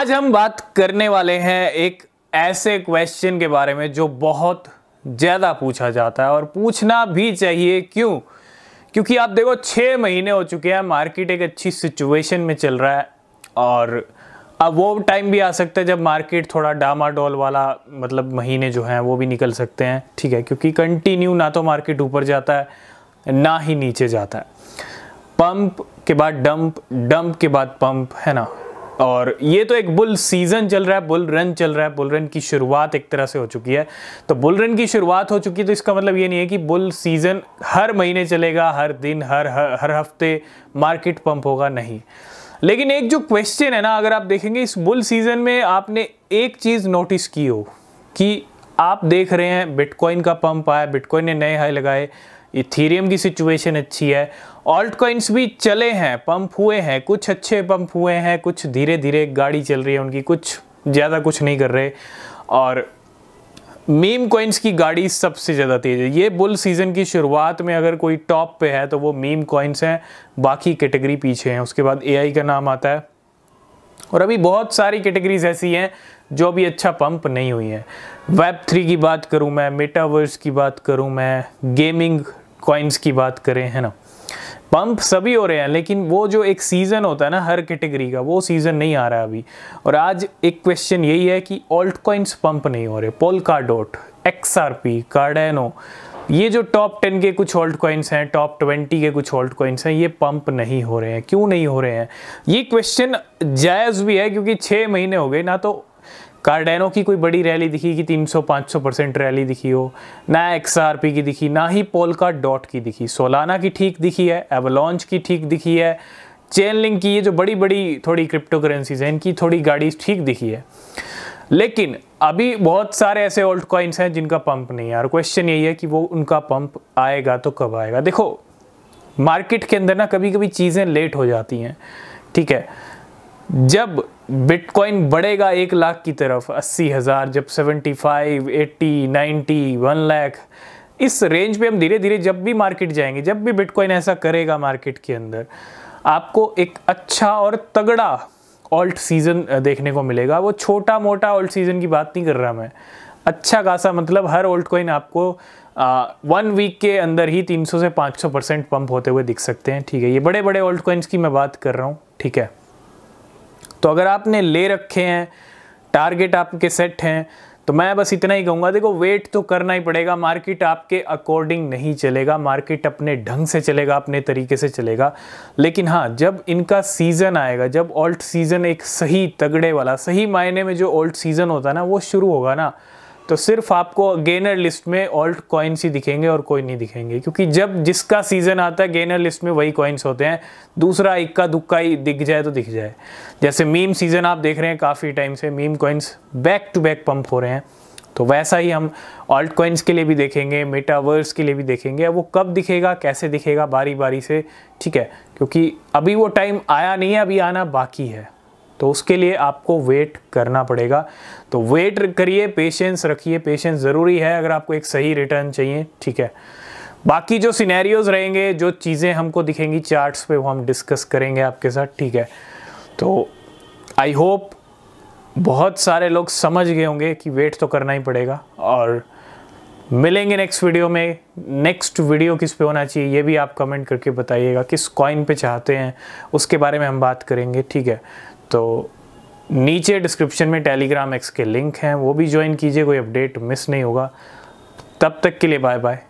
आज हम बात करने वाले हैं एक ऐसे क्वेश्चन के बारे में जो बहुत ज़्यादा पूछा जाता है और पूछना भी चाहिए क्यों क्योंकि आप देखो छः महीने हो चुके हैं मार्केट एक अच्छी सिचुएशन में चल रहा है और अब वो टाइम भी आ सकता है जब मार्केट थोड़ा डामाडोल वाला मतलब महीने जो हैं वो भी निकल सकते हैं ठीक है क्योंकि कंटिन्यू ना तो मार्केट ऊपर जाता है ना ही नीचे जाता है पंप के बाद डंप डंप के बाद पंप है ना और ये तो एक बुल सीजन चल रहा है बुल रन चल रहा है बुल रन की शुरुआत एक तरह से हो चुकी है तो बुल रन की शुरुआत हो चुकी है तो इसका मतलब ये नहीं है कि बुल सीजन हर महीने चलेगा हर दिन हर हर, हर हफ्ते मार्केट पंप होगा नहीं लेकिन एक जो क्वेश्चन है ना अगर आप देखेंगे इस बुल सीजन में आपने एक चीज़ नोटिस की हो कि आप देख रहे हैं बिटकॉइन का पंप आया बिटकॉइन ने नए हाई लगाए इथेरियम की सिचुएशन अच्छी है ऑल्ट कॉइन्स भी चले हैं पंप हुए हैं कुछ अच्छे पंप हुए हैं कुछ धीरे धीरे गाड़ी चल रही है उनकी कुछ ज़्यादा कुछ नहीं कर रहे और मीम कॉइन्स की गाड़ी सबसे ज़्यादा तेज़ है ये बुल सीज़न की शुरुआत में अगर कोई टॉप पे है तो वो मीम कॉइन्स हैं बाकी कैटेगरी पीछे हैं उसके बाद ए का नाम आता है और अभी बहुत सारी कैटेगरीज ऐसी हैं जो अभी अच्छा पंप नहीं हुई है वेब थ्री की बात करूँ मैं मेटावर्स की बात करूँ मैं गेमिंग कॉइन्स की बात करें है ना पंप सभी हो रहे हैं लेकिन वो जो एक सीज़न होता है ना हर कैटेगरी का वो सीज़न नहीं आ रहा है अभी और आज एक क्वेश्चन यही है कि ऑल्ट कॉइन्स पंप नहीं हो रहे Polkadot X R P Cardano ये जो टॉप टेन के कुछ होल्ड कॉइन्स हैं टॉप ट्वेंटी के कुछ होल्ड कॉइन्स हैं ये पंप नहीं हो रहे हैं क्यों नहीं हो रहे हैं ये क्वेश्चन जायज़ भी है क्योंकि छः महीने हो गए ना तो कार्डेनो की कोई बड़ी रैली दिखी कि 300-500 परसेंट रैली दिखी हो ना एक्स की दिखी ना ही पोलका डॉट की दिखी सोलाना की ठीक दिखी है एवलॉन्च की ठीक दिखी है चेनलिंग की ये जो बड़ी बड़ी थोड़ी क्रिप्टो करेंसीज हैं इनकी थोड़ी गाड़ी ठीक दिखी है लेकिन अभी बहुत सारे ऐसे ओल्ड कॉइन्स हैं जिनका पंप नहीं है और क्वेश्चन यही है कि वो उनका पंप आएगा तो कब आएगा देखो मार्केट के अंदर ना कभी कभी चीज़ें लेट हो जाती हैं ठीक है जब बिटकॉइन बढ़ेगा एक लाख की तरफ अस्सी हज़ार जब seventy five eighty ninety one lakh इस रेंज पे हम धीरे धीरे जब भी मार्केट जाएंगे जब भी बिटकॉइन ऐसा करेगा मार्केट के अंदर आपको एक अच्छा और तगड़ा ऑल्ट सीज़न देखने को मिलेगा वो छोटा मोटा ऑल्ट सीज़न की बात नहीं कर रहा मैं अच्छा खासा मतलब हर ओल्ट कॉइन आपको वन वीक के अंदर ही 300 से 500 परसेंट पंप होते हुए दिख सकते हैं ठीक है ये बड़े बड़े ओल्ट कॉइन्स की मैं बात कर रहा हूँ ठीक है तो अगर आपने ले रखे हैं टारगेट आपके सेट हैं तो मैं बस इतना ही कहूँगा देखो वेट तो करना ही पड़ेगा मार्केट आपके अकॉर्डिंग नहीं चलेगा मार्केट अपने ढंग से चलेगा अपने तरीके से चलेगा लेकिन हाँ जब इनका सीज़न आएगा जब ऑल्ट सीज़न एक सही तगड़े वाला सही मायने में जो ऑल्ट सीज़न होता है ना वो शुरू होगा ना तो सिर्फ आपको गेनर लिस्ट में ऑल्ट कॉइन्स ही दिखेंगे और कोई नहीं दिखेंगे क्योंकि जब जिसका सीजन आता है गेनर लिस्ट में वही कॉइन्स होते हैं दूसरा इक्का दुक्का ही दिख जाए तो दिख जाए जैसे मीम सीजन आप देख रहे हैं काफ़ी टाइम से meme coins back to back pump हो रहे हैं तो वैसा ही हम ऑल्ट कॉइन्स के लिए भी देखेंगे मेटावर्स के लिए भी देखेंगे वो कब दिखेगा कैसे दिखेगा बारी बारी से ठीक है क्योंकि अभी वो टाइम आया नहीं है अभी आना बाकी है तो उसके लिए आपको वेट करना पड़ेगा तो वेट करिए पेशेंस रखिए पेशेंस ज़रूरी है अगर आपको एक सही रिटर्न चाहिए ठीक है बाकी जो सिनेरियोज रहेंगे जो चीज़ें हमको दिखेंगी चार्ट्स पे वो हम डिस्कस करेंगे आपके साथ ठीक है तो आई होप बहुत सारे लोग समझ गए होंगे कि वेट तो करना ही पड़ेगा और मिलेंगे नेक्स्ट वीडियो में नेक्स्ट वीडियो किस पे होना चाहिए ये भी आप कमेंट करके बताइएगा किस कॉइन पे चाहते हैं उसके बारे में हम बात करेंगे ठीक है तो नीचे डिस्क्रिप्शन में टेलीग्राम एक्स के लिंक हैं वो भी ज्वाइन कीजिए कोई अपडेट मिस नहीं होगा तब तक के लिए बाय बाय